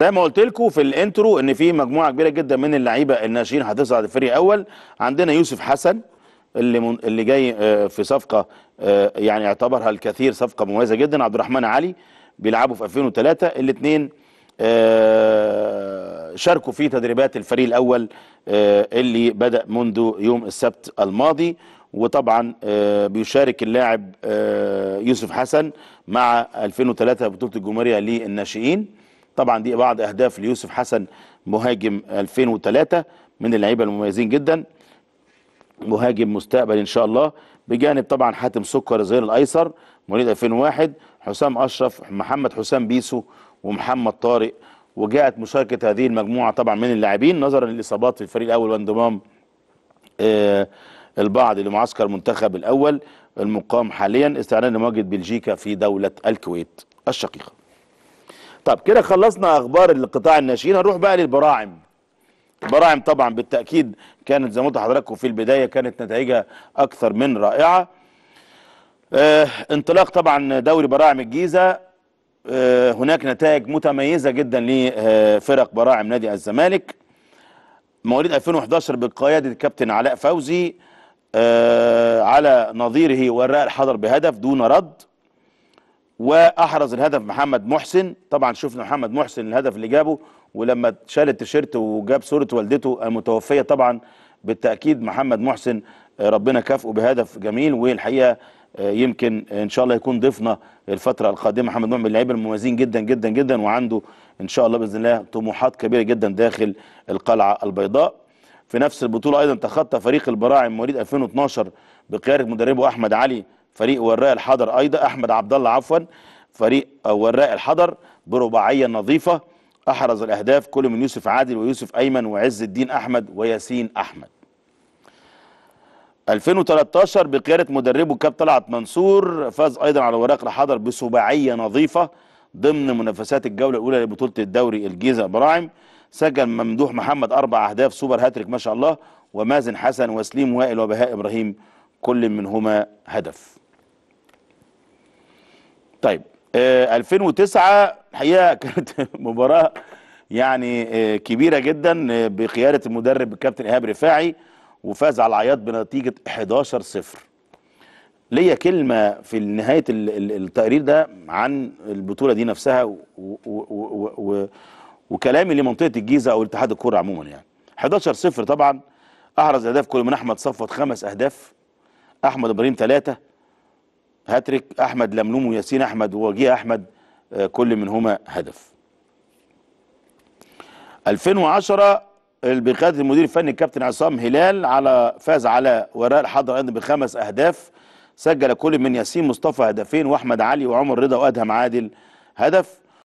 زي ما قلت لكم في الانترو ان في مجموعه كبيره جدا من اللعيبه الناشئين هتصعد الفريق اول عندنا يوسف حسن اللي من اللي جاي آه، في صفقه آه، يعني اعتبرها الكثير صفقه مميزه جدا عبد الرحمن علي بيلعبوا في 2003 الاثنين آه، شاركوا في تدريبات الفريق الاول اللي بدا منذ يوم السبت الماضي وطبعا بيشارك اللاعب يوسف حسن مع 2003 بطوله الجمهوريه للناشئين طبعا دي بعض اهداف ليوسف حسن مهاجم 2003 من اللعيبه المميزين جدا مهاجم مستقبل ان شاء الله بجانب طبعا حاتم سكر الظهير الايسر مواليد 2001 حسام اشرف محمد حسام بيسو ومحمد طارق وجاءت مشاركه هذه المجموعه طبعا من اللاعبين نظرا للاصابات في الفريق الاول وانضمام آه البعض لمعسكر منتخب الاول المقام حاليا استعلان لمواجهه بلجيكا في دوله الكويت الشقيقه طب كده خلصنا اخبار القطاع الناشئين هنروح بقى للبراعم البراعم طبعا بالتاكيد كانت زي ما قلت حضراتكم في البدايه كانت نتائجها اكثر من رائعه اه انطلاق طبعا دوري براعم الجيزه اه هناك نتائج متميزه جدا لفرق براعم نادي الزمالك مواليد 2011 بقياده الكابتن علاء فوزي اه على نظيره وراء الحضر بهدف دون رد واحرز الهدف محمد محسن طبعا شفنا محمد محسن الهدف اللي جابه ولما شال التيشيرت وجاب صوره والدته المتوفيه طبعا بالتاكيد محمد محسن آه، ربنا كافئه بهدف جميل والحقيقه آه، يمكن ان شاء الله يكون ضيفنا الفتره القادمه محمد محمد اللعيب المميزين جدا جدا جدا وعنده ان شاء الله باذن الله طموحات كبيره جدا داخل القلعه البيضاء في نفس البطوله ايضا تخطى فريق البراعم مواليد 2012 بقياده مدربه احمد علي فريق وراء الحضر ايضا احمد عبد الله عفوا فريق وراء الحضر برباعيه نظيفه احرز الاهداف كل من يوسف عادل ويوسف ايمن وعز الدين احمد وياسين احمد 2013 بقياده مدربه كاب طلعت منصور فاز ايضا على وراق الحضر بسباعيه نظيفه ضمن منافسات الجوله الاولى لبطوله الدوري الجيزه براعم سجل ممدوح محمد اربع اهداف سوبر هاتريك ما شاء الله ومازن حسن وسليم وائل وبهاء ابراهيم كل منهما هدف طيب 2009 آه، الحقيقه كانت مباراه يعني آه، كبيره جدا آه، بقياده المدرب الكابتن ايهاب رفاعي وفاز على العياط بنتيجه 11 0 ليا كلمه في نهايه التقرير ده عن البطوله دي نفسها و و و و وكلامي لمنطقه الجيزه او اتحاد الكوره عموما يعني 11 0 طبعا احرز اهداف كل من احمد صفوت خمس اهداف احمد ابراهيم ثلاثه هاتريك احمد لملوم وياسين احمد ووجيه احمد آه، كل منهما هدف 2010 بقياده المدير الفني الكابتن عصام هلال على فاز على وراء الحضر ايضا بخمس اهداف سجل كل من ياسين مصطفى هدفين واحمد علي وعمر رضا وادهم عادل هدف